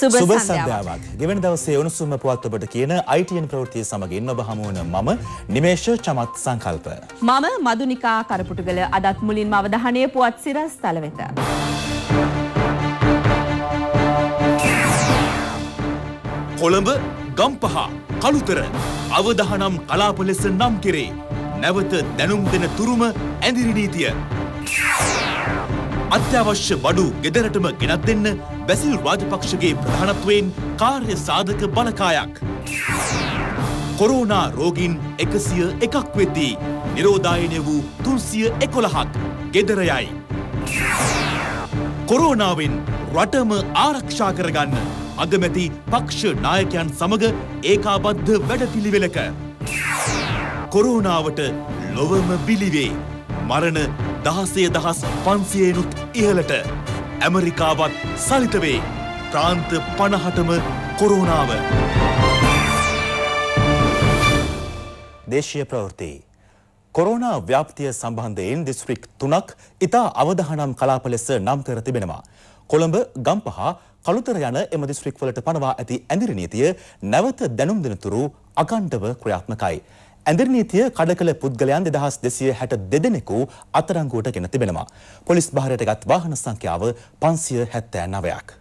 සුබ සන්ධ්‍යාවක්. ගෙවෙන දවසේ උණුසුම පුවත් ඔබට කියන ITN ප්‍රවෘත්තිය සමගින් ඔබ හමු වන මම නිමේෂ චමත් සංකල්ප. මම මදුනිකා කරපුටුගල අදත් මුලින්ම අවධානය පුවත් සිරස් තල වෙත. කොළඹ ගම්පහ කළුතර අවදහනම් කලාප ලෙස නම් කෙරේ නැවත දැනුම් දෙන තුරුම ඇඳිරි නීතිය. අත්‍යවශ්‍ය වඩු ගෙදරටම ගෙනත් දෙන්න බැසිල් රාජපක්ෂගේ ප්‍රධානත්වයෙන් කාර්ය සාධක බලකායක්. කොරෝනා රෝගින් එකසිය එකක් වෙද්දී නිරෝධායනය වූ තුන්සිය එකොළහක් ගෙදරයයි. කොරෝනාවෙන් රටම ආරක්ෂා කරගන්න අගමැති පක්ෂ නායකයන් සමග ඒකාබද්ධ වැඩපිළිවෙලක. කොරෝනාවට ලොවම බිලිවේ මරණ දහසේ දහස් පන්සියනුත් ඉහලට ඇමරිකාවත් සලිතවේ ප්‍රාන්ත පණහටම කොරෝනාව. දේශය ප්‍රවෘති. කොරෝනා ව්‍යාප්තිය සම්බන්ධයෙන් දිස්ත්‍රික් තුනක් ඉතා අවධහනම් කලාප ලෙස නම් කර තිබෙනවා. කොළඹ ගම්පහ කළුතර යන එම දිස්ත්‍රික්වලට පනවා ඇති ඇඳිරනීතිය නැවත දැනුම් දෙනතුරු අකණ්ඩව ක්‍රියාත්මකයි. ඇඳිරනීතිය කඩ කළ පුද්ගලයන් දෙදහස් දෙසිය හැට දෙදෙනෙකු අතරංගුවට ගෙන තිබෙනවා. පොලිස් භාරයට ගත් වාහන සංඛ්‍යාව පන්සිය හැත්තෑ නවයක්.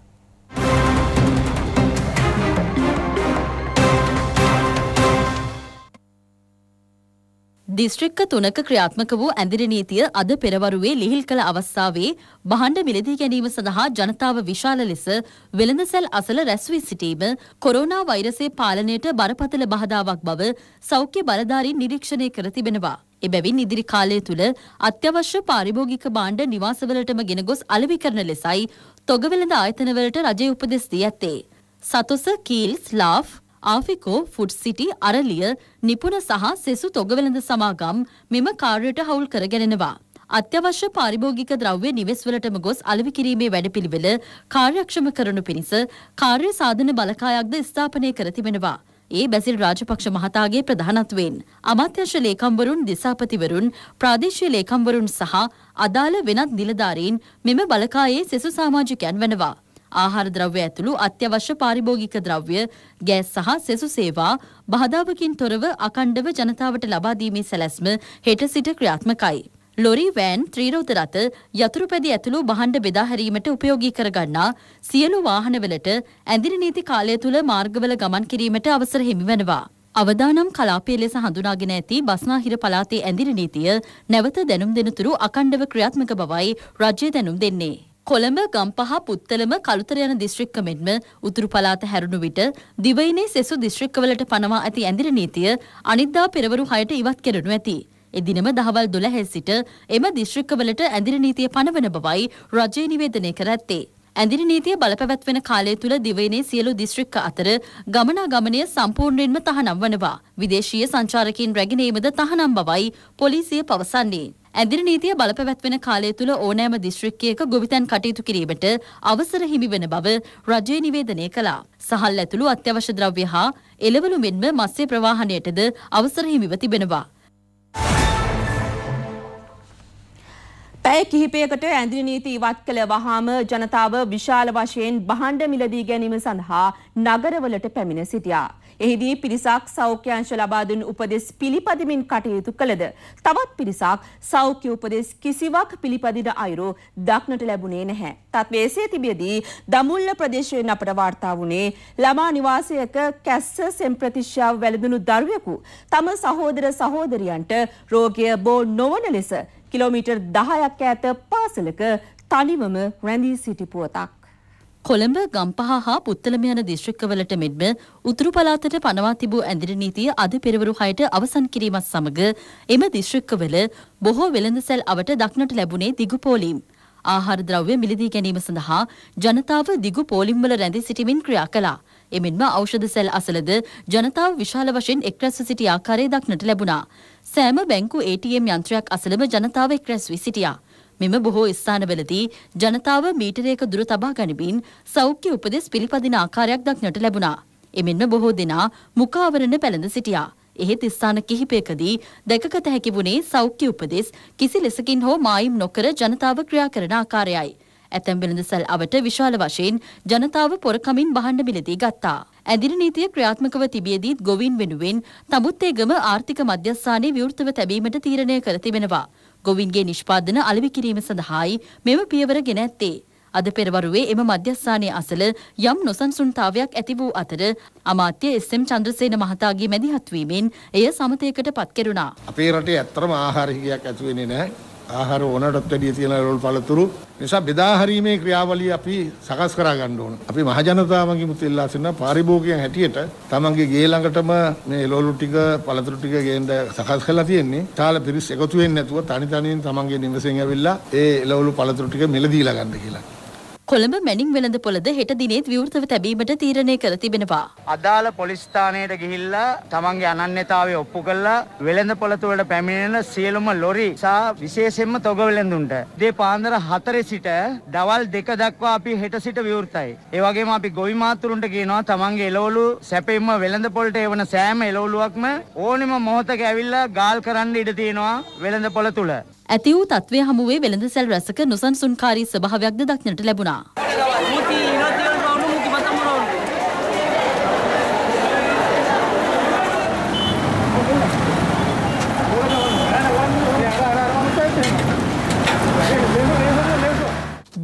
දිස්ත්‍රික්ක තුනක ක්‍රියාත්මක වූ ඇඳිරි නීතිය අද පෙරවරුවේ ලිහිල් කළ අවස්ථාවේ බහණ්ඩ මිලදී ගැනීම සඳහා ජනතාව විශාල ලෙස වෙළඳසැල් අසල රැස් වී සිටීම කොරෝනා වෛරසයේ පාලනයට බරපතල බාධාවක් බව සෞඛ්‍ය බලධාරීන් නිරීක්ෂණය කර තිබෙනවා. එබැවින් ඉදිරි කාලය තුළ අත්‍යවශ්‍ය පාරිභෝගික භාණ්ඩ නිවාසවලටම ගෙන ගොස් අලෙවි කරන ලෙසයි තොග වෙළඳ ආයතනවලට රජය උපදෙස් දී ඇත්තේ. සතොස, කීල්ස්, ලාෆ්, ආෆිකෝ ෆුඩ් සිටි අරලිය නිපුණ සහ සෙසු තොගවෙළඳ සමාගම් මෙම කාර්යයට හවුල් කරගෙනෙනවා. අත්‍යවශ්‍ය පාරිභෝගික ද්‍රව්‍ය නිවෙස්වලටම ගොස් අලෙවි කිරීමේ වැඩපිළිවෙල කාර්යක්ෂම කරනු පිණිස කාර්ය සාධන බලකායක්ද ස්ථාපනය කර තිබෙනවා. ඒ බැසිල් රාජපක්ෂ මහතාගේ ප්‍රධානත්වයෙන් අමාත්‍යංශ ලේකම්වරුන් දිසාපතිවරුන් ප්‍රාදේශීය ලේකම්වරුන් සහ අදාළ වෙනත් නිලධාරීන් මෙම බලකායේ සෙසු සමාජිකයන් වෙනවා. ආහාර ද්‍රව්‍ය ඇතුළු අත්‍යවශ්‍ය පාරිභෝගික ද්‍රව්‍ය, ගෑස් සහ සෙසු සේවා බාධාවකින් තොරව අකණ්ඩව ජනතාවට ලබා දීමේ සැලැස්ම හෙට සිට ක්‍රියාත්මකයි. ලොරි වෑන් ත්‍රීරෝධ රථ යතුරුපැදි ඇතුළු බහණ්ඩ බෙදා හැරීමට උපයෝගී කරගන්නා සියලු වාහනවලට ඇඳිරි නීති කාලය තුළ මාර්ගවල ගමන් කිරීමට අවසර හිමිවනවා. අවදානම් කලාපය ලෙස හඳුනාගෙන ඇති බස්නාහිර පලාතේ ඇඳිරි නීතිය නැවත දැනුම් දෙනතුරු අකණ්ඩව ක්‍රියාත්මක බවයි රජය දැනුම් දෙන්නේ. කොළඹ ගම්පහ පුත්තලම කළුතර යන දිස්ත්‍රික්ක මෙන්ම උතුරු පළාත හැරුණු විට දිවයිනේ සෙසු දිස්ත්‍රික්කවලට පනවා ඇති ඇඳිර නීතිය අනිද්දා පෙරවරු 6ට ඉවත් කෙරෙනු ඇති. එදිනම දහවල් 12 සිට එම දිස්ත්‍රික්කවලට ඇඳිර නීතිය පනවන බවයි රජය නිවේදනය කර ඇත්තේ. ඇඳිර නීතිය බලපැවැත්වෙන කාලය තුළ දිවයිනේ සියලු දිස්ත්‍රික්ක අතර ගමනාගමනය සම්පූර්ණයෙන්ම තහනම් වනවා. විදේශීය සංචාරකින් රැගෙනීමද තහනම් බවයි පොලිසිය පවසන්නේ. ඇදිරි නීතිය බලපැවැත්වෙන කාලය තුළ ඕනෑම දිස්ත්‍රික්කයක ගොවිතැන් කටයුතු කිරීමට අවසර හිමි වෙන බව රජය නිවේදනය කළා. සහල් ඇතුළු අත්‍යවශ්‍ය ද්‍රව්‍ය හා එළවලු මෙන්ම මස්සේ ප්‍රවාහණයටද අවසර හිමිව තිබෙනවා. පැය කිහිපයකට ඇඳිරි නීති ඉවත් කළ වහාම ජනතාව විශාල වශයෙන් බහණ්ඩ මිලදී ගැනීම සඳහා නගරවලට පැමිණ සිටියා. එහිදී පිරිසක් සෞඛ්‍ය අංශ ලබා දුන් උපදෙස් පිළිපදිමින් කටයුතු කළද තවත් පිරිසක් සෞඛ්‍ය උපදෙස් කිසිවක් පිළිපදින අයුරු දක්නට ලැබුණේ නැහැ. තත්වේසේ තිබියදී දමුල්ල ප්‍රදේශයෙන් අපට වාර්තා වුණේ ළමා නිවාසයක කැස්ස සෙම්ප්‍රතිශ්‍යාව වැළඳුණු දරුවෙකු තම සහෝදර සහෝදරියන්ට රෝගය බෝ නොවන ලෙස කිලෝමීටර් 10ක් ඈත පාසලක තනිවම රැඳී සිටි පුවතක්. කොළඹ ගම්පහ හා පුත්තලම යන දිශ්‍රික්කවලට මෙන්ම උතුරු පළාතට පනවා තිබූ ඇඳිරි නීතිය අද පෙරවරු 6ට අවසන් කිරීමත් සමග එම දිශ්‍රික්කවල බොහෝ වෙළඳසැල් අවට දක්නට ලැබුණේ දිගු පෝලීම්. ආහාර ද්‍රව්‍ය මිලදී ගැනීම සඳහා ජනතාව දිගු පෝලිම්වල රැඳී සිටිමින් ක්‍රියා කළා. එමෙන්ම ඖෂධ සැල් අසලද ජනතාව විශාල වශයෙන් එක්රැස්ව සිටි ආකාරය දක්නට ලැබුණා. සෑම බැංකු ATM යන්ත්‍රයක් අසලම ජනතාව එක්රැස් වී සිටියා. මෙම බොහෝ ස්ථානවලදී ජනතාව මීටරයක දුර තබා ගනිමින් සෞඛ්‍ය උපදෙස් පිළිපදින ආකාරයක් දක්නට ලැබුණා. එමෙන්ම බොහෝ දෙනා මුඛාවරණ පැළඳ සිටියා. එහෙත් ස්ථාන කිහිපයකදී දැකගත හැකි වුණේ සෞඛ්‍ය උපදෙස් කිසි ලෙසකින් හෝ මායිම් නොකර ජනතාව ක්‍රියා කරන ආකාරයයි. ඇතැම් වෙළඳසල් අවට විශාල වශයෙන් ජනතාව පොරකමින් බහණ්ඩ මිලදී ගත්තා. ඇදිර නීතිය ක්‍රියාත්මකව තිබියදීත් ගොවින් වෙනුවෙන් තමුත් ඒගම ආර්ථික මධ්‍යස්ථානයේ විවෘතව තැබීමට තීරණය කර තිබෙනවා. ගොවින්ගේ නිෂ්පාදන අලෙවි කිරීම සඳහායි මෙම පියවර ගෙන ඇත්තේ. අද පෙරවරුවේ එම මධ්‍යස්ථානයේ අසල යම් නොසන්සුන්තාවයක් ඇති වූ අතර අමාත්‍ය එස්.එම්. චන්ද්‍රසේන මහතාගේ මැදිහත්වීමෙන් එය සමතයකට පත් කෙරුණා. අපේ රටේ ඇත්තම ආහාර හිගයක් ඇති වෙන්නේ නැහැ. ආහාර ඕනටත් වැඩිය තියෙන රෝල් පළතුරු නිසා බෙදා හරීමේ ක්‍රියාවලිය අපි සකස් කරා ගන්න ඕන. අපි මහ ජනතාවගේ මුතිල්ලා සිටින පාරිභෝගිකයන් හැටියට තමන්ගේ ගේ ළඟටම මේ එළවලු ටික පළතුරු ටික ගේන්න සකස් කරලා තියෙන්නේ. තාල පිරිස් එකතු වෙන්නේ නැතුව තනි තනියෙන් තමන්ගේ නිවසෙන් ඇවිල්ලා ඒ එළවලු පළතුරු ටික මිල දීලා ගන්න කියලා. කොළඹ මැනිින් වෙළඳ පොළද හෙට දිනේත් විවෘතව තැබීමට තීරණය කර තිබෙනවා. අදාළ පොලිස්ථානයට ගිහිල්ලා තමන්ගේ අනන්‍යතාවය ඔප්පු කල්ලා වෙළඳ පොළතුවට පැමිණෙන සියලුම ලොරි සා විශේෂෙන්ම තොග වෙළඳුන්ට. දේ පාන්දර හතර සිට දවල් දෙක දක්වා අපි හෙට සිට විවෘතයි. ඒවගේම අපි ගොවි මාතුරුන්ට කියනවා තමන්ගේ එලෝලු සැපෙන්ම වෙළඳ පොලට එවන සෑම එලෝලුවක්ම ඕනෙම මොහොතක ඇවිල්ලා ගාල් කරන්න ඉඩ තියෙනවා වෙළඳ පොළ තුළ. ඇති වූ තත්ත්වය හමුවේ වෙළඳසැල් රැසක නොසන්සුන්කාරී ස්වභාවයක්ද දක්නට ලැබුණා.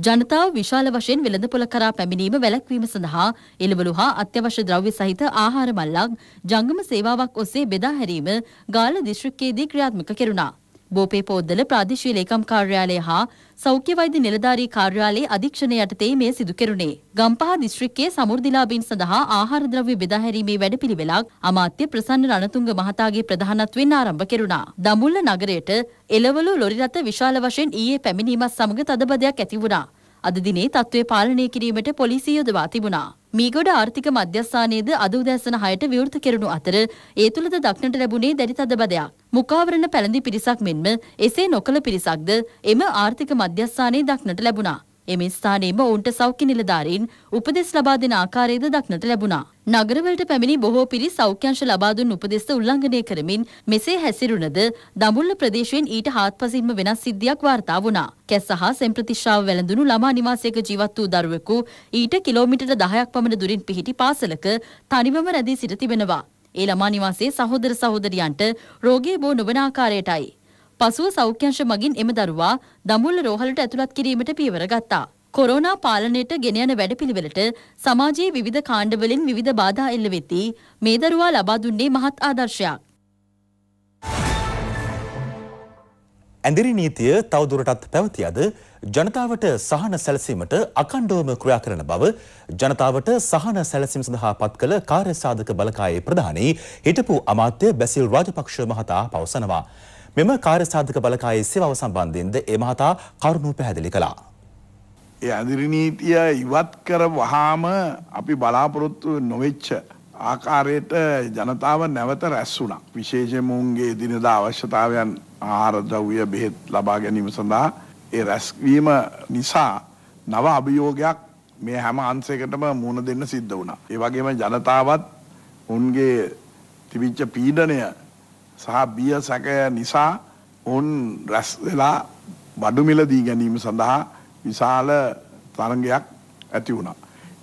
ජනතාව විශාල වශයෙන් වෙළඳ පොළ කරා පැමිණීම වැළැක්වීම සඳහා එළවලු හා අත්‍යවශ්‍ය ද්‍රව්‍ය සහිත ආහාර මල්ලක් ජංගම සේවාවක් ඔස්සේ බෙදා හැරීම ගාල දිස්ත්‍රික්කයේදී ක්‍රියාත්මක කෙරුණා. බෝපේ පෝද්දල ප්‍රාදේශීය ලේකම් කාර්යාලය හා සෞඛ්‍ය වෛද්‍ය නිලධාරී කාර්යාලයේ අධීක්ෂණය යටතේ මේ සිදු කෙරුණේ. ගම්පහ දිස්ත්‍රික්කයේ සමෘද්ධිලාභීන් සඳහා ආහාර ද්‍රව්‍ය බෙදා හැරීමේ වැඩපිළිවෙලක් අමාත්‍ය ප්‍රසන්න රණතුංග මහතාගේ ප්‍රධානත්වයෙන් ආරම්භ කෙරුණා. දඹුල්ල නගරයට එළවලු ලොරි රථ විශාල වශයෙන් ඊයේ පැමිණීමත් සමග තදබදයක් ඇති වුණා. අද දිනේ තත්ත්වය පාලනය කිරීමට පොලිසිය යොදවා තිබුණා. මීගොඩ ආර්ථික මධ්‍යස්ථානයේද අද උදැසන 6ට විවෘත කෙරුණු අතර ඒ තුලද දක්නට ලැබුණේ දැඩි තදබදයක්. මුකාවරණ පැලඳි පිරිසක් මෙන්ම එසේ නොකළ පිරිසක්ද එම ආර්ථික මධ්‍යස්ථානයේ දක්නට ලැබුණා. එම ස්ථානයේම ඔවුන්ට සෞඛ්‍ය නිලධාරීන් උපදෙස් ලබා දෙන ආකාරයද දක්නට ලැබුණා. නගරවලට පැමිණි බොහෝ පිරිස් සෞඛ්‍යංශ ලබා දුන් උපදෙස් උල්ලංඝනය කරමින් මෙසේ හැසිරුණද දඹුල්ල ප්‍රදේශයෙන් ඊට හාත්පසින්ම වෙනස් සිද්ධියක් වාර්තා වුණා. කැස්ස හා සෙම්ප්‍රතිශ්‍රාව වැළඳුණු ළමා නිවාසයක ජීවත් වූ දරුවෙකු ඊට කිලෝමීටර 10ක් පමණ දුරින් පිහිටි පාසලක තනිවම රැඳී සිට තිබෙනවා. ඒ ළමා නිවාසයේ සහෝදර සහෝදරියන්ට රෝගී බෝ නොවන ආකාරයටයි පසුව සෞඛ්‍යංශ මගින් එම දරුවා දඹුල්ල රෝහලට ඇතුළත් කිරීමට පියවර ගත්තා. කොරෝනා පාලනයට ගෙන යන වැඩපිළිවෙලට සමාජයේ විවිධ කාණ්ඩවලින් විවිධ බාධා එල්ල වෙති මේ දරුවා ලබා දුන්නේ මහත් ආදර්ශයක්. ඇඳිරි නීතිය තවදුරටත් පැවති අද ජනතාවට සහන සැලසීමට අකණ්ඩවම ක්‍රියා කරන බව ජනතාවට සහන සැලසීම සඳහා පත් කළ කාර්යසාධක බලකායේ ප්‍රධානී හිටපු අමාත්‍ය බැසිල් රාජපක්ෂ මහතා පවසනවා. මෙම කාර්යසාධක බලකායේ සේවාව සම්බන්ධයෙන්ද ඒ මහතා කරුණු පැහැදිලි කළා. ඒ අදිරිනීතිය ඉවත් කර වහාම අපි බලාපොරොත්තු නොවෙච්ච ආකාරයට ජනතාව නැවත රැස් වුණා. විශේෂයෙන්ම උන්ගේ දිනදා අවශ්‍යතාවයන් ආහාර ද්‍රව්‍ය බෙහෙත් ලබා ගැනීම සඳහා ඒ රැස්වීම නිසා නව අභියෝගයක් මේ හැම අංශයකටම මුහුණ දෙන්න සිද්ධ වුණා. ඒ වගේම ජනතාවත් උන්ගේ තිබිච්ච පීඩනය සහ බිය සැකය නිසා ඔවුන් රැස් වෙලා බඩු මිලදී ගැනීම සඳහා විශාල තරගයක් ඇති වුණා.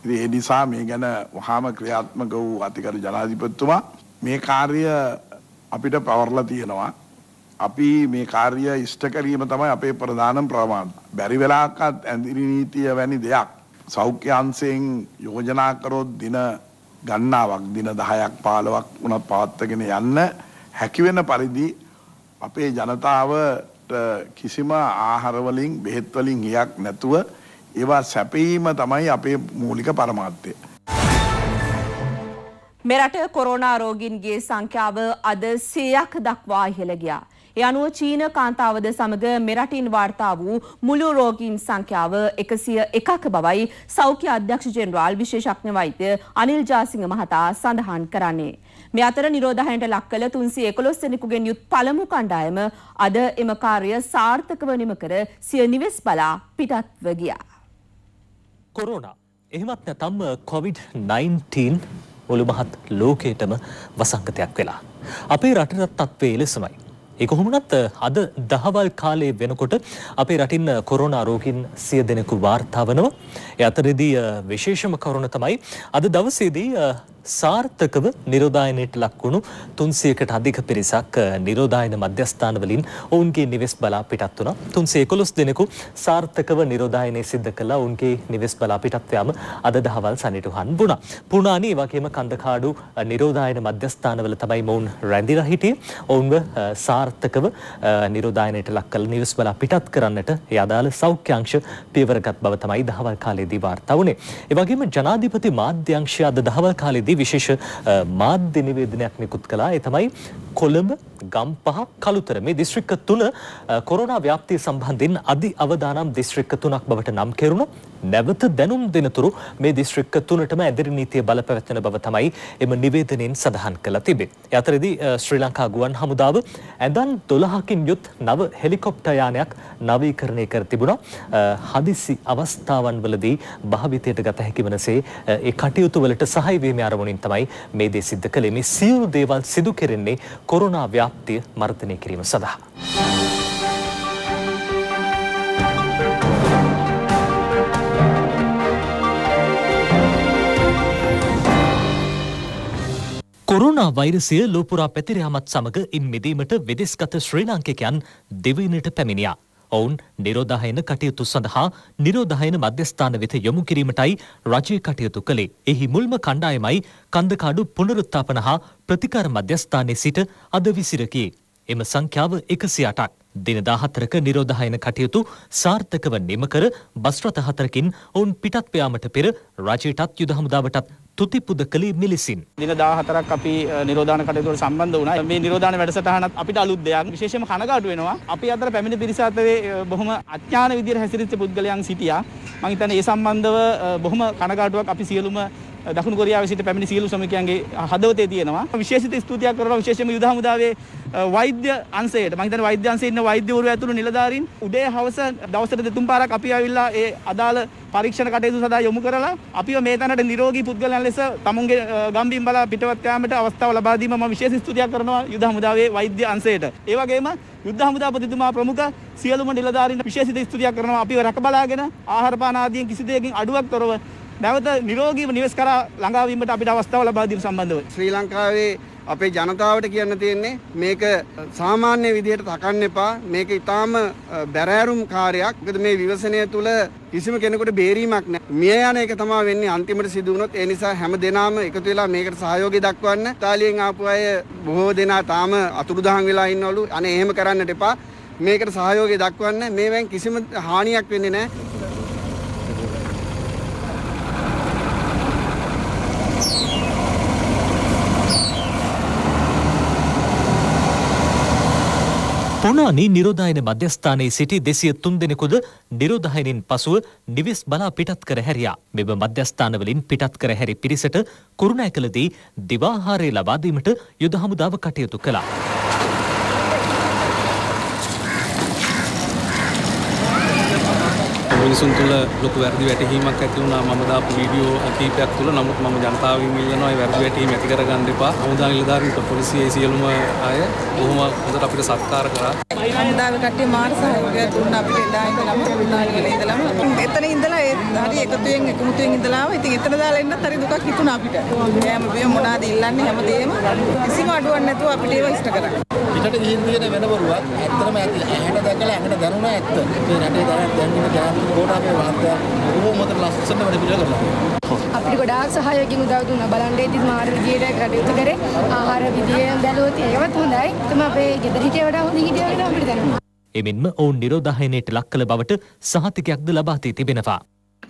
ඉතින් ඒ නිසා මේ ගැන වහාම ක්‍රියාත්මක වූ අතිකරු ජනාධිපතිතුමා මේ කාර්ය අපිට පවර්ලා තියෙනවා. අපි මේ කාර්ය ඉෂ්ට කිරීම තමයි අපේ ප්‍රධානම ප්‍රමාණ. බැරි වෙලාවකත් ඇඳිරි නීතිය වැනි දෙයක් සෞඛ්‍ය අංශයෙන් යෝජනා කරොත් දින ගණනාවක් දින 10ක් 15ක් වුණත් පවත්වාගෙන යන්න හැකිවෙන පරිදි අපේ ජනතාවට කිසිම ආහාරවලින් බෙහෙත්වලින් ගියක් නැතුව ඒවා සැපීම තමයි අපේ මූලික පරමාත්‍යය. මෙරට කොරෝනා රෝගීන්ගේ සංඛ්‍යාව අද සියයක් දක්වා ඉහළ ගියා. ඒ අනුව චීන කාන්තාවද සමග මෙරටින් වාර්තා වූ මුළු රෝගීන් සංඛ්‍යාව 101ක බවයි සෞඛ්‍ය අධ්‍යක්ෂ ජෙනරාල් විශේෂඥ වෛද්‍ය අනිල් ජාසිංහ මහතා සඳහන් කරන්නේ. මේ අතර නිරෝධායනට ලක් කළ 311 දෙනෙකුගෙන් යුත් පළමු කණ්ඩායම අද එම කාර්ය සාර්ථකව නිම කර සිය නිවෙස් බලා පිටත්ව ගියා. කොරෝනා එහෙමත් නැතම් COVID-19 මුළු මහත් ලෝකයටම වසංගතයක් වෙලා. අපේ රටට තත්ත්වයේ ලෙසමයි. ඒක කොහොමුණත් අද දහවල් කාලේ වෙනකොට අපේ රටින් කොරෝනා රෝගීන් සිය දෙනෙකු වාර්තා වෙනවා. ඒ අතරෙදී විශේෂම කරුණ තමයි අද දවසේදී සාර්ථකව නිරෝධායනයට ලක්වුණු තුන්සියකට අධික පිරිසක් නිරෝධායන මධ්‍යස්ථානවලින් ඔවුන්ගේ නිවෙස් බලා පිටත් වුණා. තුන්සේ එකොළොස් දෙනෙකු සාර්ථකව නිරෝධායනය සිද්ධ කළා. ඔවුන්ගේ නිවෙස් බලා පිටත් යාම අද දහවල් සනිටුහන් වුණා. පුණානි වගේම කන්දකාඩු නිරෝධායන මධ්‍යස්ථානවල තමයි මොවුන් රැඳිලා හිටියේ. ඔවුන්ව සාර්ථකව නිරෝධායනයට ලක් කළ නිවෙස් බලා පිටත් කරන්නට ඒ අදාළ සෞඛ්‍යාංශ පියවරගත් බව තමයි දහවල් කාලයේදී වාර්තා වුණේ. ඒ වගේම ජනාධිපති මාධ්‍යංශය අද දහවල් කාලයේදී සම්බන්ධයේදී විශේෂ මාධ්‍ය නිවේදනයක් නිකුත් කළා. ඒ තමයි කොළඹ ගම්පහ කළුතර මේ දිස්ත්‍රික්ක තුන කොරෝනා ව්‍යාප්තිය සම්බන්ධයෙන් අධි අවදානම් දිස්ත්‍රික්ක තුනක් බවට නම් කෙරුණු නැවත දැනුම් දෙනතුරු මේ දිස්ත්‍රික්ක තුනටම ඇදිරි නීතිය බලපැවැත්වෙන බව තමයි එම නිවේදනයෙන් සඳහන් කළා තිබේ. යතරදී ශ්‍රී ලංකා ගුවන් හමුදාව ඇඳන් 12කින් යුත් නව හෙලිකොප්ටර් යානයක් නවීකරණය කර තිබුණා. හදිසි අවස්ථාවන් වලදී භාවිතයට ගත හැකි වනසේ ඒ කටයුතු වලට සහාය වීමේ අරමුණින් තමයි මේ දේ සිද්ධ කළේ. මේ සියලු දේවල් සිදු කෙරෙන්නේ කොරුණා ව්‍යාප්තිය මර්ධනය කිරීම සඳහා. කොරුණා වෛරසය ලෝපුරා පැතිරයාමත් සමඟ ඉන් මිදීමට වෙදෙස්ගත ශ්‍රී ලාංකිකයන් දෙවනට පැමිණියා. ඔවුන් නිරෝධායන කටයුතු සඳහා නිරෝධායන මධ්‍යස්ථාන වෙත යොමු කිරීමටයි රජය කටයුතු කළේ. එහි මුල්ම කණ්ඩායමයි කන්දකාඩු පුනරුත්ථාපන හා ප්‍රතිකාර මධ්‍යස්ථානයේ සිට අද විසිරකී. එම සංඛ්‍යාව එකසි අටක්. දින දාහතරක නිරෝධායන කටයුතු සාර්ථකව නිම කර බස්රථ හතරකින් ඔවුන් පිටත්වයාමට පෙර රජයටත් යුද හමුදාවටත් තුතිපුද කළේ මෙලෙසින්. දින 14ක් අපි නිරෝධාන කටයුතුවලට සම්බන්ධ වුණා. මේ නිරෝධාන වැඩසටහනත් අපිට අලුත් දෙයක්. විශේෂයෙන්ම කනගාටු වෙනවා. අපි අතර පැමිණි පිරිස අතරේ බොහොම අඥාන විදියට හැසිරිච්ච පුද්ගලයන් සිටියා. මම හිතන්නේ ඒ සම්බන්ධව බොහොම කනගාටුවක් අපි සියලුම දකුණු කොරියාවේ සිට පැමිණි සියලු ශ්‍රමිකයන්ගේ හදවතේ තියෙනවා. විශේෂිත ස්තුතියක් කරනවා විශේෂයෙන්ම යුද හමුදාවේ වෛද්‍ය අංශයට. මම හිතන්නේ වෛද්‍ය අංශයේ ඉන්න වෛද්‍යවරු ඇතුළු නිලධාරීන් උදේ හවස දවසට දෙතුන් පාරක් අපි ආවිල්ලා ඒ අදාළ පරීක්ෂණ කටයුතු සඳහා යොමු කරලා අපිව මේ තැනට නිරෝගී පුද්ගලයන් ලෙස තමුන්ගේ ගම්බින් බලා පිටවත් යාමට අවස්ථාව ලබා දීම මම විශේෂ ස්තුතියක් කරනවා යුද හමුදාවේ වෛද්‍ය අංශයට. ඒ වගේම යුද්ධ හමුදාපතිතුමා ප්‍රමුඛ සියලුම නිලධාරීන් විශේෂිත ස්තුතියක් කරනවා අපිව රැක බලාගෙන ආහාර පාන ආදියෙන් කිසි දෙයකින් අඩුවක් තොරව නැවත නිරෝගීව නිවෙස් කරා ළඟාවීමට අපිට අවස්ථාව ලබා දීම සම්බන්ධව. ශ්‍රී ලංකාවේ අපේ ජනතාවට කියන්න තියෙන්නේ මේක සාමාන්‍ය විදිහට තකන්න එපා. මේක ඊටාම බැරෑරුම් කාර්යයක්. මොකද මේ විවසනය තුළ කිසිම කෙනෙකුට බේරීමක් නැහැ. මිය යන එක තමයි වෙන්නේ අන්තිමට සිදු වුණොත්. ඒ නිසා හැම දෙනාම එකතු වෙලා මේකට සහයෝගය දක්වන්න. ඉතාලියෙන් ආපු අය බොහෝ දෙනා තාම අතුරුදහන් වෙලා ඉන්නවලු. අනේ එහෙම කරන්නට එපා. මේකට සහයෝගය දක්වන්න. මේවෙන් කිසිම හානියක් වෙන්නේ නැහැ. කුණානි නිරෝධායන මධ්‍යස්ථානයේ සිටි දෙසිය තුන් දෙනෙකුද නිරෝධායනින් පසුව නිවෙස් බලා පිටත් කර හැරියා. මෙම මධ්‍යස්ථානවලින් පිටත් කර හැරි පිරිසට කුරුණෑකලදී දිවාහාරය ලබා දීමට යුද හමුදාව කටයුතු කළා. මිනිසුන් තුළ ලොකු වැරදි වැටහීමක් ඇති වුණා මම දාපු වීඩියෝ කීපයක් තුළ නමුත් මම ජනතාවගෙන් ඉල්ලනවා ඒ වැරදි වැටහීම ඇති කරගන්න එපා. හමුදා නිලධාරීන්ට පොලිසිය සියලුම අය බොහොම හොඳට අපිට සත්කාර කරා. හමුදාව කට්ටිය මාර සහයෝගය දුන්න අපිට එදා ඉඳලම හමුදාවල ඉඳලම එතන ඉඳලා ඒ හරි එකතුයෙන් එකමුතුයෙන් ඉඳලා ඉතින් එතන දාලා එන්නත් හරි දුකක් හිතුණා අපිට. හැම වෙලේම මොනවාද ඉල්ලන්නේ හැමදේම කිසිම අඩුවක් නැතුව අපිට ඒව ඉෂ්ට කරා. පිටට ගිහින් තියෙන වෙනවරුවක් ඇත්තටම ඇහැට දැකලා ඇඟට දැනුණා ඇත්ත. මේ රටේ දැනුම දැනුම කෝටාපේ මහත්තයා බොහොම හොඳට ලස්සන වැඩ පිළිවෙල කරලා අපිට ගොඩාක් සහයෝගයෙන් උදව් දුන්නා බලන්න ඉතින් මාර විදියට කටයුතු කරේ ආහාර විදිය බැලුවොත් ඒවත් හොඳයි තම අපේ ගෙදර හිටිය වඩා හොඳ හිටියා කියලා අපිට දැනුණා එමෙන්ම ඔවුන් නිරෝධායනයට ලක් කළ බවට සහතිකයක්ද ලබා දී තිබෙනවා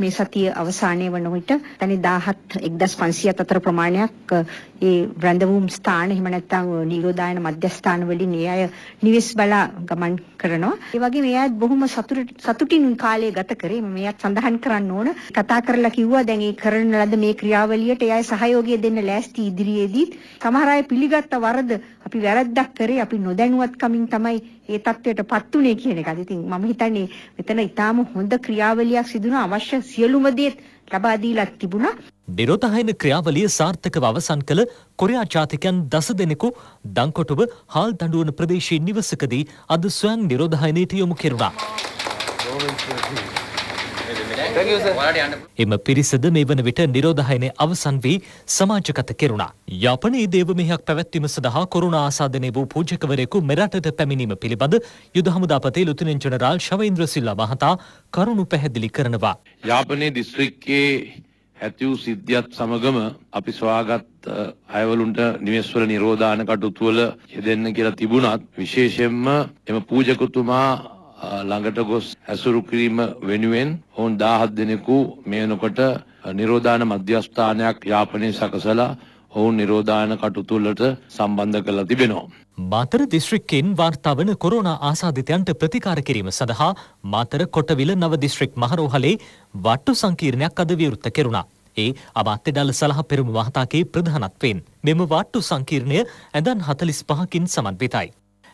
මේ සතිය අවසානයේ වන විට තනි 17 1500 අතර ප්‍රමාණයක් ඒ බ්‍රැන්ඩවුම් ස්ථාන එහෙම නැත්නම් නිරෝධායන මධ්‍යස්ථාන වලින් ඒ අය නිවෙස් බලා ගමන් කරනවා. ඒ වගේ මේ අයත් බොහොම සතුටින් කාලය ගත කරේ. මම මේවත් සඳහන් කරන්න ඕන. කතා කරලා කිව්වා දැන් ඒ කරන ලද මේ ක්‍රියාවලියට ඒ අය සහයෝගය දෙන්න ලෑස්ති ඉදිරියේදී සමහර අය පිළිගත්ත වරද අපි වැරද්දක් කරේ අපි නොදැනුවත්කමින් තමයි ඒ தත්වයටපත් උනේ කියන එකද. ඉතින් මම හිතන්නේ මෙතන ඊටාම හොඳ ක්‍රියාවලියක් සිදුන අවශ්‍ය සියලුම දේ ලබා දීලා තිබුණා. නිරෝධායන ක්‍රියාවලිය සාර්ථකව අවසන් කළ කොරියා ජාතිකයන් දස දෙනෙකු දංකොටුව හාල් දඬුවන ප්‍රදේශයේ නිවසකදී අද ස්වයං නිරෝධායනයට යොමු කෙරුණා. එම පිරිසද මේ වන විට නිරෝධහයනය අවසන් වී සමාජගත කෙරුණා. යපනයේ දේව මෙහක් පැවැත්වීම සඳහා කොරුණ ආසාධනය වූ පූජකවරයෙකු මෙරටට පැමිණීම පිළිබඳ යුද හමුදාපතේ ලුතුනෙන් ජනරාල් ශවයින්ද්‍ර සිල්ලා මහතා කරුණු පැහැදිලි කරනවා. යාපනයේ දිස්ත්‍රික්කයේ ඇතිවූ සිද්ධියත් සමගම අපි ස්වාගත් අයවලුන්ට නිවෙස්වල නිරෝධාන කටයුතුවල යෙදෙන්න කියලා තිබුණත් විශේෂයෙන්ම එම පූජකතුමා ළඟට ගොස් ඇසුරු කිරීම වෙනුවෙන් ඔවුන් දාහත් දෙනෙකු මේ වෙනකොට නිරෝධාන මධ්‍යස්ථානයක් යාපනය සකසලා ඔවුන් නිරෝධාන කටුතුල්ලට සම්බන්ධ කළ තිබෙනවා. බාතර දිස්ත්‍රික්කෙන් වාර්තාවන කොරෝණ ආසාධිතයන්ට ප්‍රතිකාර කිරීම සඳහා මාතර කොටවිල නව දිස්ත්‍රික් මහරෝහලේ වට්ටු සංකීර්ණයක් අද විවෘත්ත කෙරුණා. ඒ අමාත්‍ය ඩල සලහ පෙරමු මහතාගේ ප්‍රධානත්වෙන් මෙම වාට්ටු සංකීර්ණය ඇඳන් හතලිස් පහකින් සමන්විතයි.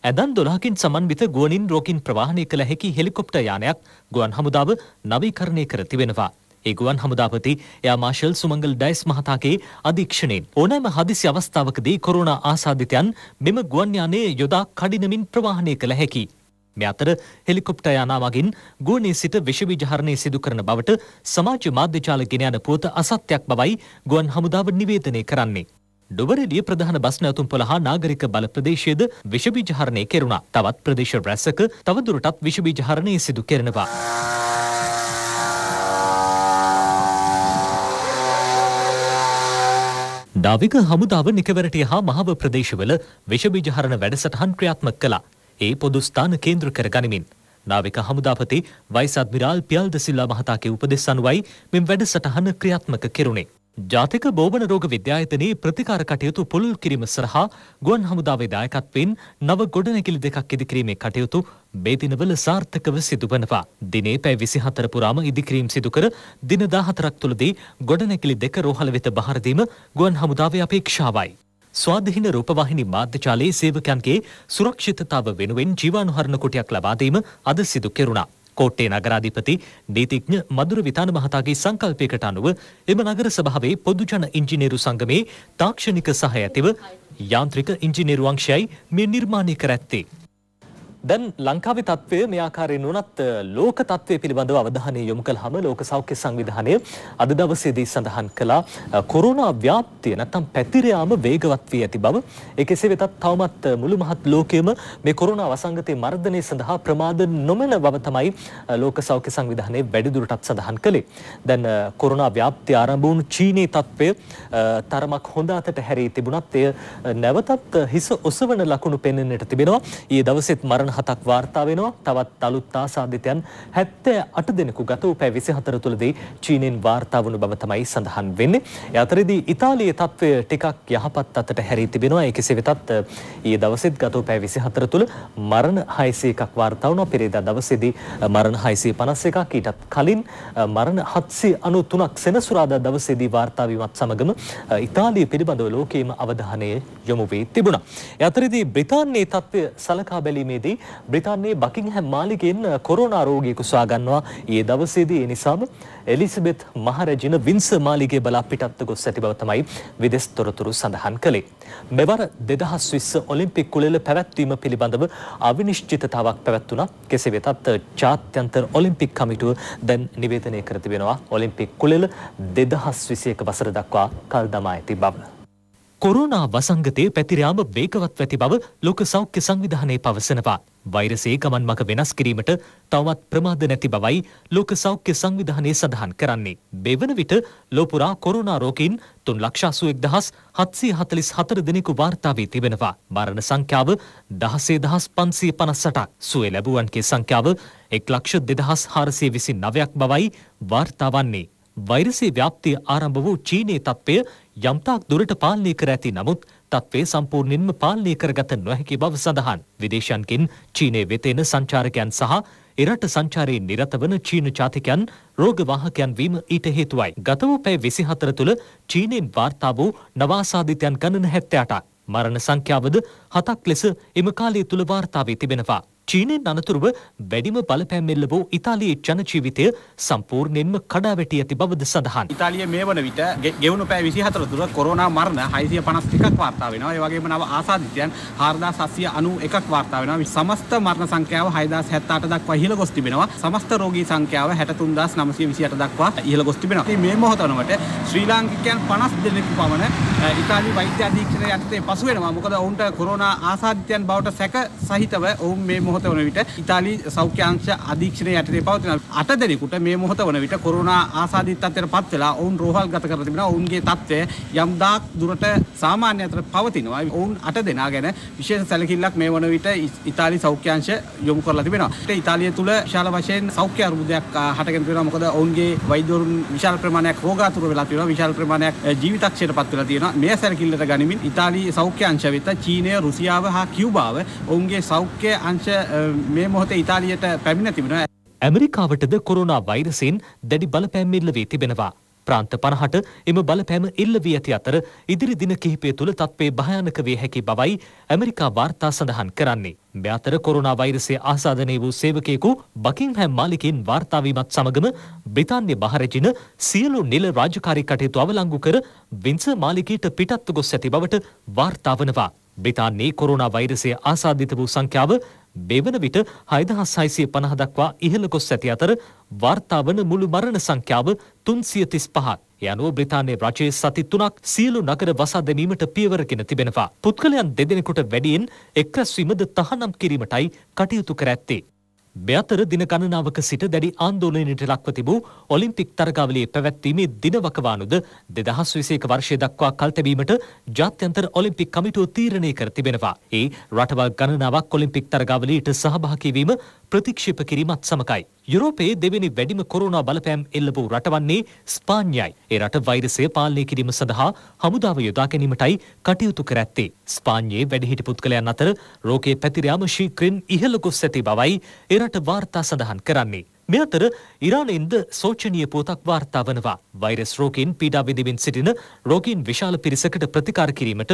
ඇදන් දොලාකින් සමන්විත ගුවනින් රෝකින් ප්‍රවාහණය කළ හැකි හෙලිකොප්ට යානයක් ගුවන් හමුදාව නවීකරණය කර තිබෙනවා. ඒගුවන් හමුදාපති එයා මාශල් සුමංගල් ඩයිස් මහතාගේ අධීක්ෂණයෙන් ඕනෑම හදිසි අවස්ථාවකදී කොරුණ ආසාධිතයන් මෙම ගුවන්යානයේ යොදා කඩිනමින් ප්‍රවාහණය කළ හැකි. මෙ අතර හෙලිකොප්ට යනා වගින් ගුවනේ සිට විශවිජහරණය සිදු කරන බවට සමාජ මාධ්‍යචාල ගෙන යන පුවත අසත්‍යයක් බවයි ගුවන් හමුදාව නිවේදනය කරන්නේ. ඩොවරෙලිය ප්‍රධාන බස් නැවතුම් පොළ හා නාගරික බල ප්‍රදේශයේද විෂබීජ හරණය කෙරුණා. තවත් ප්‍රදේශ රැසක තවදුරටත් විෂබීජ හරණය සිදු කෙරෙනවා. ඩාවික හමුදාව නිකවරටිය හා මහව ප්‍රදේශවල විෂබීජහරණ වැඩසටහන් ක්‍රියාත්මක කළා. ඒ පොදු ස්ථාන කේන්ද්‍ර කර ගනිමින්. නාවික හමුදාපති වයිස් අද්මිරාල් පියල්ද සිල්ලා මහතාගේ උපදෙස් අනුවයි මෙම වැඩසටහන ක්‍රියාත්මක කෙරුණේ. ජාතික බෝවන රෝග විද්‍යායතනයේ ප්‍රතිකාර කටයුතු පුළුල් කිරීම සඳහා ගුවන් හමුදාවේ දායකත්වයෙන් නව ගොඩනැගිලි දෙකක් ඉදිකිරීමේ කටයුතු මේ දිනවල සාර්ථකව සිදුවනවා. දිනේ පැය 24 පුරාම ඉදිකිරීම් සිදු කර දින 14ක් තුලදී ගොඩනැගිලි දෙක රෝහල වෙත බහර දීම ගුවන් හමුදාවේ අපේක්ෂාවයි. ස්වාධීන රූපවාහිනී මාධ්‍යජාලයේ සේවකයන්ගේ සුරක්ෂිතතාව වෙනුවෙන් ජීවානුහරණ කොටයක් ලබා දීම අද සිදු කෙරුණා. කෝට්ටේ නගරාධිපති නීතිඥ මදුර විතාන මහතාගේ සංකල්පයකට අනුව එම නගර සභාවේ පොදුජන ඉංජිනේරු සංගමේ තාක්ෂණික සහ ඇතිව යාන්ත්‍රික ඉංජිනේරු අංශයයි මේ නිර්මාණය කර ඇත්තේ. දැන් ලංකාවේ තත්ත්වය මේ ආකාරයෙන් වුණත් ලෝක තත්ත්වය පිළිබඳව අවධානය යොමු කළාම ලෝක සෞඛ්‍ය සංවිධානය අද දවසේදී සඳහන් කළා කොරෝනා ව්‍යාප්තිය නැත්නම් පැතිර යාම වේගවත් වී ඇති බව. ඒ කෙසේ වෙතත් තවමත් මුළු මහත් ලෝකයේම මේ කොරෝනා වසංගතයේ මර්ධනය සඳහා ප්‍රමාද නොමන බව තමයි ලෝක සෞඛ්‍ය සංවිධානයේ වැඩිදුරටත් සඳහන් කළේ. දැන් කොරෝනා ව්‍යාප්තිය ආරම්භ වුණු චීනයේ තත්ත්වය තරමක් හොඳ අතට හැරී තිබුණත් එය නැවතත් හිස ඔසවන ලකුණු පෙන්වන්නට තිබෙනවා. ඊයේ දවසෙත් මරණ හතක් වාර්තා වෙනවා තවත් අලුත් ආසාධිතයන් හැත්තෑ අට දෙනෙකු ගත වූ පැ විසි හතර තුළදී චීනෙන් වාර්තා වුණු බව තමයි සඳහන් වෙන්නේ. අතරදී ඉතාලියේ තත්ත්වය ටිකක් යහපත් අතට හැරී තිබෙනවා ඒ කෙසේ වෙතත් ඒ දවසෙත් ගත වූ පැ විසි හතර තුළ මරණ හයිසේ එකක් වාර්තා වුණා පෙරේදා දවසේදී මරණ හයිසේ පනස් එකක් ඊටත් කලින් මරණ හත්සේ අනු තුනක් සෙනසුරාදා දවසේදී වාර්තාාවීමත් සමගම ඉතාලිය පිළිබඳව ලෝකයේම අවධානය යොමු වී තිබුණා. යතරදී බ්‍රිතාන්‍යයේ තත්ත්වය සලකා බැලීමේදී බ්‍රිතාන්‍යයේ බකින්හැම් මාලිගයෙන් කොරෝනා රෝගියෙකු සොයාගන්නවා. ඊයේ දවසේදී ඒ නිසාම එලිසබෙත් මහරජින වින්සර් මාලිගයේ බලා පිටත්ව ගොස් ඇති බව තමයි විදෙස් තොරතුරු සඳහන් කළේ. මෙවර 2020 ඔලිම්පික් කුලෙල පැවැත්වීම පිළිබඳව අවිනිශ්චිතතාවක් පැවැත්ුණා. කෙසේ වෙතත් ජාත්‍යන්තර ඔලිම්පික් කමිටුව දැන් නිවේදනය කර තිබෙනවා. ඔලිම්පික් කුලෙල 2021 වසර දක්වා කල් දමා ඇති බව. කොරුණා වසංගතය පැතිරයාම වේගවත් වැති බව ලොක සෞඛ්‍ය සංවිධානය පවසනවා. වෛරසයේ ගමන් මඟ වෙනස් කිරීමට තවත් ප්‍රමාද නැති බවයි ලෝක සෞඛ්‍ය සංවිධානය සඳහන් කරන්නේ. මෙවන විට ලෝපුරා කොරුණා රෝගීන් තුන් ලක්ෂාසුවෙක් දහස් හත්සී හතලිස් හතර දෙනෙකු වාර්තාාවී තිබෙනවා. මරණ සංඛ්‍යාව දහසේ දහස් පන්සී පනස්සටක් සුවේ ලැබුවන්ගේ සංඛ්‍යාව එක් ලක්ෂ දෙදහස් හාරසය විසි නවයක් බවයි වාර්තාවන්නේ. වෛරසේ ව්‍යාප්තිය ආරම්භ වූ චීනය තත්ත්වය යම්තාක් දුරට පාලනය කර ඇති නමුත් තත්ත්වය සම්පූර්ණයෙන්ම පාලනය කරගත නොහැකි බව සඳහන්. විදේශයන්කින් චීනය වෙතෙන සංචාරකයන් සහ එරට සංචාරයේ නිරත වන චීන ජාතිකයන් රෝගවාහකයන් වීම ඊට හේතුවයි. ගත වූ පැය 24 තුළ චීනෙන් වාර්තා වූ නවාසාධිතයන් ගණන 78ක්. මරණ සංඛ්‍යාවද හතක් ලෙස එම කාලය තුළ වාර්තා වී තිබෙනවා. චීනෙන් අනතුරුව වැඩිම බලපෑම් එල්ලවූ ඉතාලියේ ජනජීවිතය සම්පූර්ණයෙන්ම කඩාවැටි ඇති බවද සඳහන්. ඉතාලිය මේ වන විට ගෙවුණු පැය 24 තුර කොරෝනා මරණ 651ක් වාර්තා වෙනවා. ඒ වගේම නව ආසාදිතයන් 4791ක් වාර්තා වෙනවා. සමස්ත මරණ සංඛ්‍යාව 6078 දක්වා ඉහළ ගොස් තිබෙනවා. සමස්ත රෝගී සංඛ්‍යාව 63928 දක්වා ඉහළ ගොස් තිබෙනවා. ඉතින් මේ මොහොත වනකොට ශ්‍රී ලාංකිකයන් 50 දෙනෙකු පමණ ඉතාලි වෛද්‍ය අධීක්ෂණය යටතේ පසු වෙනවා. මොකද ඔවුන්ට කොරෝනා ආසාදිතයන් බවට සැක සහිතව ඔවුන් මේ මොහොත මොහොත වන විට ඉතාලි සෞඛ්‍ය අංශ අධීක්ෂණය යටතේ පවතින අට දෙනෙකුට මේ මොහොත වන විට කොරුණා ආසාදිත්ත්වයට පත් වෙලා ඔවුන් රෝහල් ගත කර තිබෙනවා. ඔවුන්ගේ තත්ත්වය යම් දාක් දුරට සාමාන්‍ය අතර පවතිනවා. ඔවුන් අට දෙනා ගැන විශේෂ සැලකිල්ලක් මේ වන විට ඉතාලි සෞඛ්‍ය අංශ යොමු කරලා තිබෙනවා. ඉතාලිය තුල විශාල වශයෙන් සෞඛ්‍ය අර්බුදයක් හටගෙන තියෙනවා. මොකද ඔවුන්ගේ වෛද්‍යවරුන් විශාල ප්‍රමාණයක් රෝගාතුර වෙලා තියෙනවා. විශාල ප්‍රමාණයක් ජීවිතක්ෂයට පත් වෙලා තියෙනවා. මේ සැලකිල්ලට ගනිමින් ඉතාලි සෞඛ්‍ය අංශ වෙත චීනය, රුසියාව හා කියුබාව ඔවුන්ගේ සෞඛ්‍ය අංශ මේ මොහොතේ ඉතාලියට පැමිණ තිබෙනවා. ඇමරිකාවටද කොරුණා වෛරසයෙන් දැඩි බලපෑම් එල්ල වී තිබෙනවා. ප්‍රාන්ත පනහට එම බලපෑම එල්ල වී ඇති අතර ඉදිරි දින කිහිපය තුළ තත්ත්වය භයානක වේ හැකි බවයි ඇමරිකා වාර්තා සඳහන් කරන්නේ. මෙ අතර කොරුණා වෛරසය ආසාදනය වූ සේවකයෙකු බකින්හැම් මාලිකෙන් වාර්තාවීමත් සමගම බ්‍රිතාන්‍ය බහරජින සියලු නිල රාජකාරී කටයුතු අවලංගු කර වින්ස මාලිකීට පිටත්තු ගොස් ඇති බවට වාර්තාවනවා. බ්‍රිතාන්නේ කොරුණා වෛරසය ආසාධිත වූ සංඛ්‍යාව මෙවන විට 6650 දක්වා ඉහළ ගොස් ඇති අතර වාර්තාවන මුළු මරණ සංඛ්‍යාව 335ක්. ඒ අනුව බ්‍රිතාන්‍ය රජයේ සති 3ක් සියලු නගර වසා දැමීමට පියවරගෙන තිබෙනවා. පුද්ගලයන් දෙදෙනෙකුට වැඩියෙන් එක්රැස්වීමද තහනම් කිරීමටයි කටයුතු කර ඇත්තේ. මෙතර දින ගණනාවක සිට දැඩි ආන්දෝලනයට ලක්ව තිබූ ඔලිම්පික් තරගාවලියේ පැවැත්වීමේ දින වකවානුද 2021 වර්ෂය දක්වා කල්තැබීමට ජාත්‍යන්තර ඔලිම්පික් කමිටුව තීරණය කර තිබෙනවා. ඒ රටවල් ගණනාවක් ඔලිම්පික් තරගාවලියට සහභාගී වීම ප්‍රතික්ෂේප කිරීමත් සමකයි. යුරෝපයේ දෙවැනි වැඩිම කොරුණා බලපෑම් එල්ල වූ රට වන්නේ ස්පාඤ්ඤයි. ඒ රට වෛරසය පාලනය කිරීම සඳහා හමුදාව යොදා ගැනීමටයි කටයුතු කර ඇත්තේ. ස්පාඤ්ඤයේ වැඩිහිටි පුද්ගලයන් අතර රෝගයේ පැතිර යාම ශීක්‍රෙන් ඉහළ ගොස් ඇති බවයි ඒ රට වාර්තා සඳහන් කරන්නේ. මේ අතර ඉරානයෙන්ද සෝචනීය පුවතක් වාර්තා වනවා. වෛරස් රෝගීන් පීඩා විඳිමින් සිටින රෝගීන් විශාල පිරිසකට ප්‍රතිකාර කිරීමට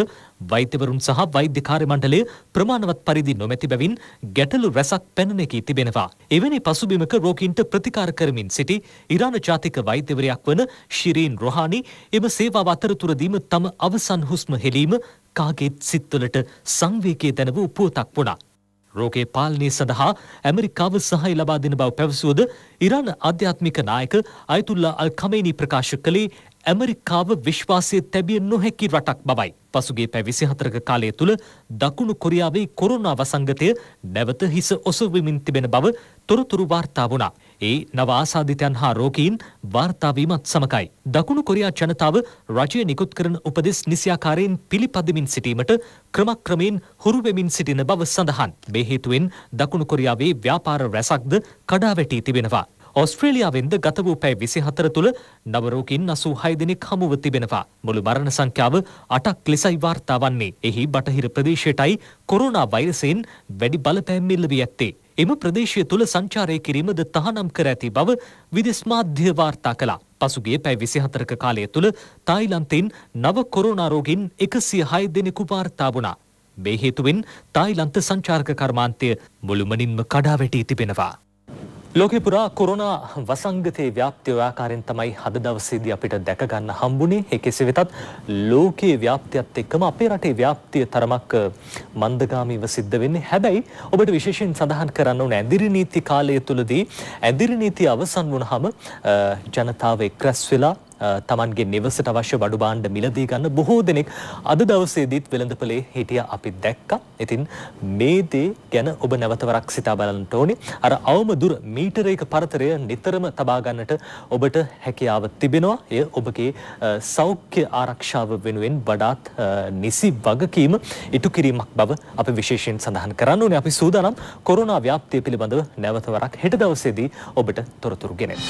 වෛද්‍යවරුන් සහ වෛද්‍ය කාර්ය මණ්ඩලය ප්‍රමාණවත් පරිදි නොමැති බැවින් ගැටලු රැසක් පැන එකී තිබෙනවා. එවැනි පසුබිමක රෝගීන්ට ප්‍රතිකාර කරමින් සිටි ඉරාන ජාතික වෛද්‍යවරයක් වන ශිරීන් රොහානි එම සේවාව අතරතුරදීම තම අවසන් හුස්ම හෙලීම කාගේත් සිත්වලට සංවේගය දැනවූ පුවතක් වුණා. රෝගයේ පාලනය සඳහා ඇමරිකාව සහය ලබා දෙන බව පැවසුවද ඉරාන අධ්‍යාත්මික නායක අයතුල්ලා අල් කමේනී ප්‍රකාශ කළේ ඇමරිකාව විශ්වාසය තැබිය නොහැකි රටක් බවයි. පසුගේ පැවිසි හතරක කාලය තුළ දකුණු කොරියාවේ කොරුණා වසංගතය නැවත හිස ඔසවමින් තිබෙන බව තොරතුරු වාර්තා වුණා. ඒ නව ආසාධිතයන් හා රෝකීන් වාර්තාාවීමත් සමකයි. දකුණු කොරියා ජනතාව රජය නිකුත් කරන උපදෙස් නිසියාකාරයෙන් පිළිපදමින් සිටීමට ක්‍රමක්‍රමයෙන් හුරුවෙමින් සිටින බව සඳහන්. මේ හේතුවෙන් දකුණු කොරියාවේ ව්‍යාපාර රැසක්ද කඩාවැටී තිබෙනවා. ඔස්ට්‍රේලියාවෙන්ද ගත වූ පැය විසි හතර තුළ නවරෝකින් අසූ හයදිනෙක් හමුව තිබෙනවා. මුළු මරණ සංඛ්‍යාව අටක් ලෙසයි වාර්තා වන්නේ. එහි බටහිර ප්‍රදේශයටයි කොරුණා වෛරසයෙන් වැඩි බලපෑම් මිල්ලවී ඇත්තේ. එම ප්‍රදේශය තුළ සංචාරය කිරීමද තහනම් කර ඇති බව විදෙස් මාධ්‍ය වාර්තා කළා. පසුගිය පැය 24ක කාලය තුළ තායිලන්තයෙන් නව කොරෝනා රෝගීන් 106 දෙනෙකු වාර්තා වුණා. මේ හේතුවෙන් තායිලන්ත සංචාරක කර්මාන්තය මුළුමනින්ම කඩා වැටී තිබෙනවා. ලෝකෙ පුරා කොරෝනා වසංගතයේ ව්‍යාප්තිය ආකාරයෙන් තමයි හද දවසේදී අපිට දැක ගන්න හම්බුනේ. ඒ කෙසේ වෙතත් ලෝකයේ ව්‍යාප්තියත් එක්කම අපේ රටේ ව්‍යාප්තිය තරමක් මන්දගාමීව සිද්ධ වෙන්නේ. හැබැයි ඔබට විශේෂයෙන් සඳහන් කරන්න ඕන ඇඳිරි නීති කාලය තුලදී ඇඳිරි නීති අවසන් වුණාම ජනතාව එක්රැස් වෙලා තමන්ගේ නිවසට අවශ්‍ය වඩු බාණ්ඩ මිලදී ගන්න බොහෝ දෙනෙක් අද දවසේදීත් වෙළඳපලේ හිටිය අපි දැක්කා. ඉතින් මේ දේ ගැන ඔබ නැවතවරක් සිතා බලන්නට ඕනි. අර අවම දුර මීටරයක පරතරය නිතරම තබා ගන්නට ඔබට හැකියාව තිබෙනවා. එය ඔබගේ සෞඛ්‍ය ආරක්ෂාව වෙනුවෙන් වඩාත් නිසි වගකීම ඉටු කිරීමක් බව අපි විශේෂයෙන් සඳහන් කරන්න ඕනේ. අපි සූදානම් කොරෝනා ව්‍යාප්තිය පිළිබඳව නැවතවරක් හෙට දවසේදී ඔබට තොරතුරු ගෙනෙන්න.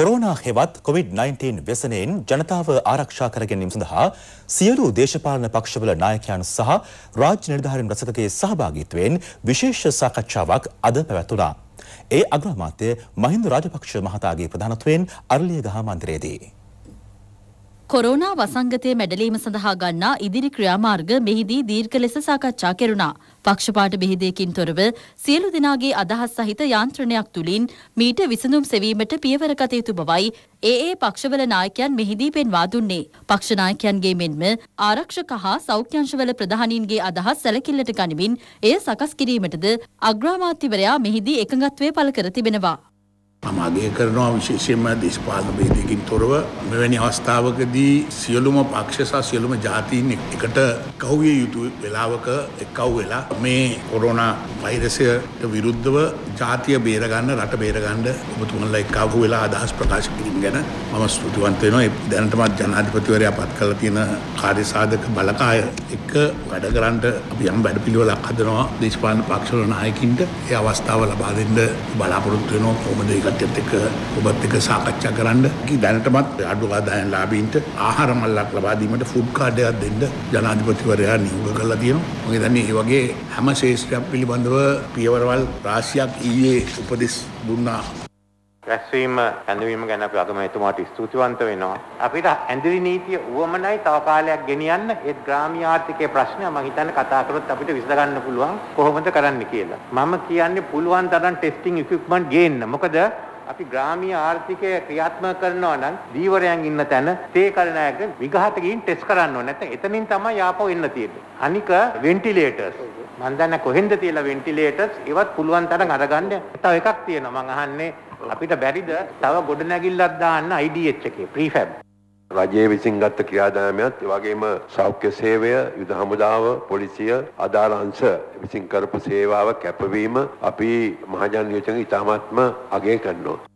කොරෝනා හෙවත් COVID-19 ව්‍යසනයෙන් ජනතාව ආරක්ෂා කර ගැනීම සඳහා සියලු දේශපාලන පක්ෂවල නායකයන් සහ රාජ්‍ය නිලධාරීන් රසකගේ සහභාගීත්වයෙන් විශේෂ සාකච්ඡාවක් අද පැවැතුණා. ඒ අග්‍රාමාත්‍ය මහින්ද රාජපක්ෂ මහතාගේ ප්‍රධානත්වයෙන් අරලියගහ මන්දිරයේදී කොරෝනා වසංගතය මැඩලීම සඳහා ගන්නා ඉදිරි ක්‍රියාමාර්ග මෙහිදී දීර්ඝ ලෙස සාකච්ඡා කෙරුණා. පක්ෂපාත බෙහෙදයකින් තොරව සියලු දෙනාගේ අදහස් සහිත යාන්ත්‍රණයක් තුලින් මීට විසඳුම් සෙවීමට පියවර ගත යුතු බවයි ඒ ඒ පක්ෂවල නායකයන් මෙහිදී පෙන්වා දුන්නේ. පක්ෂ නායකයන්ගේ මෙන්ම ආරක්ෂක හා සෞඛ්‍යංශවල ප්‍රධානීන්ගේ අදහස් සැලකිල්ලට ගනිමින් එය සකස් කිරීමටද අග්‍රාමාත්‍යවරයා මෙහිදී එකඟත්වය පළ කර තිබෙනවා. මගේ කරනවා විශේෂයෙන්ම දේශපාලන බේදයකින් තොරව මෙවැනි අවස්ථාවකදී සියලුම පක්ෂ සහ සියලුම ජාතීන් එකට කව්විය යුතු වෙලාවක එක්කව් වෙලා මේ කොරෝනා වෛරසයට විරුද්ධව ජාතිය බේරගන්න රට බේරගන්න ඔබතුමන්ලා එක්කවු වෙලා අදහස් ප්‍රකාශ කිරීම ගැන මම ස්තුතිවන්ත වෙනවා ඒ දැනටමත් ජනාධිපතිවරයා පත් කරලා තියෙන කාර්යසාධක බලකාය එක්ක වැඩ කරන්න අපි යම් වැඩපිළිවෙලක් හදනවා දේශපාලන පක්ෂවල නායකින්ට ඒ අවස්ථාව ලබා දෙන්න බලාපොරොත්තු වෙනවා කොහොමද ඒක ඒකත් එක්ක ඔබත් එක්ක සාකච්ඡා කරන්න දැනටමත් අඩු ආදායම් ලාභීන්ට ආහාර මල්ලක් ලබා දීමට ෆුඩ් කාඩ් එකක් දෙන්න ජනාධිපතිවරයා නියෝග කළා තියෙනවා. මම දන්නේ මේ වගේ හැම ශේෂ්ත්‍රයක් පිළිබඳව පියවරවල් රාශියක් ඊයේ උපදෙස් දුන්නා රැස්වීම ඇඳවීම ගැන අපි අගමැතිතුමාට ස්තුතිවන්ත වෙනවා. අපිට ඇඳිලි නීතිය උවමනයි තව කාලයක් ගෙනියන්න ඒ ග්‍රාමීය ආර්ථිකයේ ප්‍රශ්නය මම හිතන්නේ කතා කරොත් අපිට විසඳ ගන්න පුළුවන් කොහොමද කරන්න කියලා. මම කියන්නේ පුළුවන් තරම් ටෙස්ටිං ඉක්විප්මන්ට් ගේන්න. මොකද අපි ග්‍රාමීය ආර්ථිකය ක්‍රියාත්මක කරනවා නම් දීවරයන් ඉන්න තැන තේ කරනායක විගහට ගිහින් ටෙස්ට් කරන්න ඕනේ. නැත්නම් එතනින් තමයි ආපහු එන්න තියෙන්නේ. අනික වෙන්ටිලේටර්ස් මම දන්නේ කොහෙන්ද තියලා වෙන්ටිලේටර්ස් ඒවත් පුළුවන් තරම් අරගන්න. තව එකක් තියෙනවා මම අහන්නේ අපිට බැරිද තව ගොඩනැගිල්ලක් දාන්න IDH එකේ ප්‍රීෆැබ් රජයේ විසින් ගත්ත ක්‍රියාදාමයත් ඒ වගේම සෞඛ්‍ය සේවය යුද හමුදාව පොලිසිය අදාළ අංශ විසින් කරපු සේවාව කැපවීම අපි මහජන නියෝජනයේ ඉතාමත්ම අගය කරනවා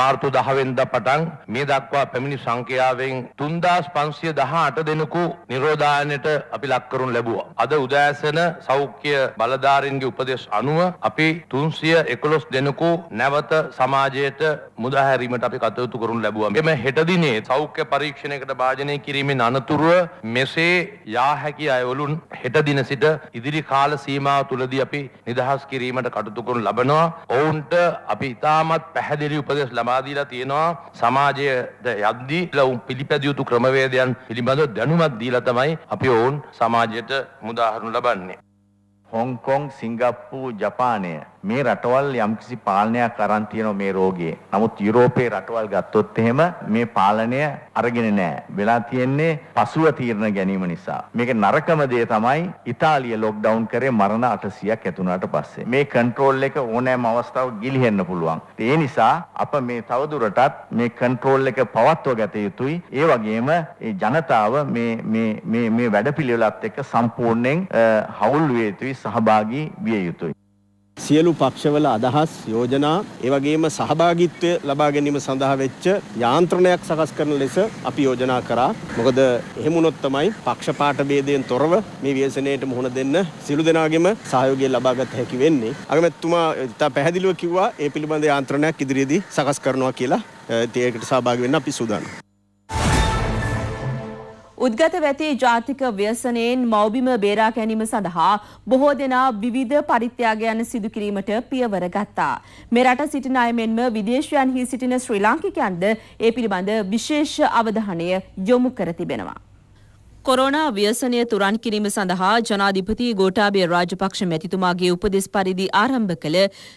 මාර්තු දහවෙන්ද පටන් මේ දක්වා පැමිණි සංඛ්‍යාවෙන් තුන්දාස් පන්සිය දහ අට දෙනෙකු නිරෝධායනයට අපි ලක්කරුන් ලැබුවා. අද උදෑසන සෞඛ්‍ය බලධාරින්ගේ උපදෙස් අනුව අපි තුන්සිය එකොළොස් දෙනෙකු නැවත සමාජයට මුදහැරීමට අපි කටයුතු කරුන් ලැබුවා. මෙම හෙටදිනේ සෞඛ්‍ය පරීක්ෂණයකට භාජනය කිරීමෙන් අනතුරුව මෙසේ යා හැකි අයවලුන් හෙට දින සිට ඉදිරි කාල සීමාව තුළදී අපි නිදහස් කිරීමට කටයුතු කරනු ලබනවා. ඔවුන්ට අපි ඉතාමත් පැහැදිලි උපදෙස් ලබා ලබා දීලා තියෙනවා සමාජයට යද්දී ලවුන් පිළිපැදිය යුතු ක්‍රමවේදයන් පිළිබඳ දැනුමක් දීලා තමයි අපි ඔවුන් සමාජයට මුදාහරණු ලබන්නේ. හොංකොං සිංගප්පූ ජපානය මේ රටවල් යම්කිසි පාලනයක් අරන් තියෙනවා මේ රෝගයේ. නමුත් යුරෝපයේ රටවල් ගත්තොත් එහෙම මේ පාලනය අරගෙන නැහැ. වෙලා තියෙන්නේ පසුව තීරණ ගැනීම නිසා. මේක නරකම දේ තමයි ඉතාලිය ලොක්ඩවුන් කරේ මරණ 800ක් ඇති වුණාට පස්සේ. මේ කන්ට්‍රෝල් එක ඕනෑම අවස්ථාවක ගිලිහෙන්න පුළුවන්. ඒ නිසා අප මේ තවදුරටත් මේ කන්ට්‍රෝල් එක පවත්ව ගත යුතුයි. ඒ වගේම ඒ ජනතාව මේ මේ මේ මේ වැඩපිළිවෙලත් එක්ක සම්පූර්ණයෙන් හවුල් විය යුතුයි, සහභාගී විය යුතුයි. සියලු පක්ෂවල අදහස් යෝජනා ඒවගේම සහභාගිත්වය ලබා ගැනීම සඳහා වෙච්ච යාන්ත්‍රණයක් සකස් කරන ලෙස අපි යෝජනා කරා මොකද එහෙමුණොත් තමයි පක්ෂපාට බේදයෙන් තොරව මේ ව්‍යසනයට මුහුණ දෙන්න සිළු දෙනාගෙම සහයෝගය ලබාගත හැකි වෙන්නේ අගමැතුමා ඉතා පැහැදිලිව කිව්වා ඒ පිළිබඳ යාන්ත්‍රණයක් ඉදිරියේදී සකස් කරනවා කියලා ඒකට සහභාගි වෙන්න අපි සූදානම් උද්ගත වැති ජාතික ව්‍යසනයෙන් මෞබිම බේරා ගැනීම සඳහා බොහෝ දෙනා විවිධ පරිත්‍යාගයන් සිදු කිරීමට පියවර ගත්තා. මෙරට සිටින අය මෙන්ම විදේශයන්හි සිටින ශ්‍රී ලාංකිකයන්ද ඒ පිළිබඳ විශේෂ අවධානය යොමු කර තිබෙනවා. කොරෝනා ව්‍යසනය තුරන් කිරීම සඳහා ජනාධිපති ගෝඨාභය රාජපක්ෂ මැතිතුමාගේ උපදෙස් පරිදි ආරම්භ කළ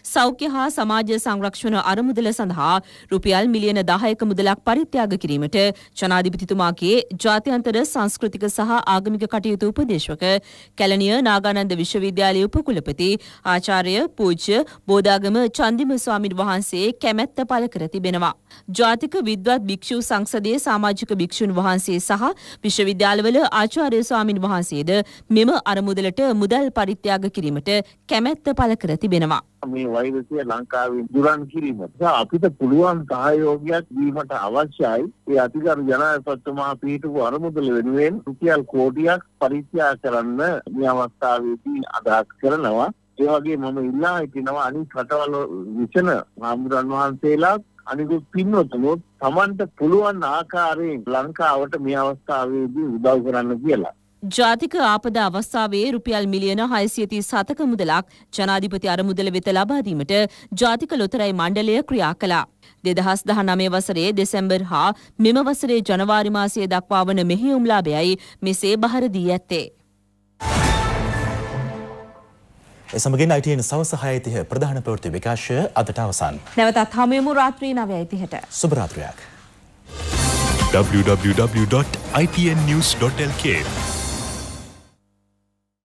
සෞඛ්‍ය හා සමාජ සංරක්ෂණ අරමුදල සඳහා රුපියල් මිලියන 10ක මුදලක් පරිත්‍යාග කිරීමට ජනාධිපතිතුමාගේ ජාත්‍යන්තර සංස්කෘතික සහ ආගමික කටයුතු උපදේශක කැලණිය නාගානන්ද විශ්වවිද්‍යාලයේ උපකුලපති ආචාර්ය පූජ්‍ය බෝධාගම චන්දිම ස්වාමින් වහන්සේ කැමැත්ත පළ කර තිබෙනවා. ජාතික විද්වත් භික්ෂු සංසදයේ සමාජික භික්ෂුන් වහන්සේ සහ විශ්වවිද්‍යාලවල ආචාර්ය ස්වාමින් වහන්සේද මෙම අරමුදලට මුදල් පරිත්‍යාග කිරීමට කැමැත්ත පළ කර තිබෙනවා. මේ වෛරසය ලංකාවේ දුරන් කිරීමට අපිට පුළුවන් සහයෝගයක් දීමට අවශ්‍යයි. ඒ අතිගරු ජනාධිපතිතුමා පිහිටපු අරමුදල වෙනුවෙන් රුපියල් කෝටියක් පරිත්‍යාග කරන්න මේ අවස්ථාවේදී අදහස් කරනවා. ඒ වගේ මම ඉල්ලා හිටිනවා අනිත් රටවල විචන හාමුදුරන් වහන්සේලාත් අනිකුත් පින්නතුනොත් Tamanට පුළුවන් ආකාරයෙන් ලංකාවට මේ අවස්ථාවේදී උදව් කරන්න කියලා. ජාතික ආපදා අවස්ථාවේ රුපියල් මිලියන 637ක මුදලක් ජනාධිපති අරමුදල වෙත ලබා දීමට ජාතික ලොතරැයි මණ්ඩලය ක්‍රියා කළා. 2019 වසරේ දෙසැම්බර් හා මෙම වසරේ ජනවාරි මාසයේ දක්වා වන මෙහෙයුම් ලාභයයි මෙසේ බහර දී ඇත්තේ. එසමගින් අයිටයන සවස හයතිහ ප්‍රධාන ප්‍රවෘති විකාශය අදට අවසන්. නැවතත් හමයමු රාත්‍රී නවයයිතිහට. සුභරාත්‍රයක්. www.itnnews.lk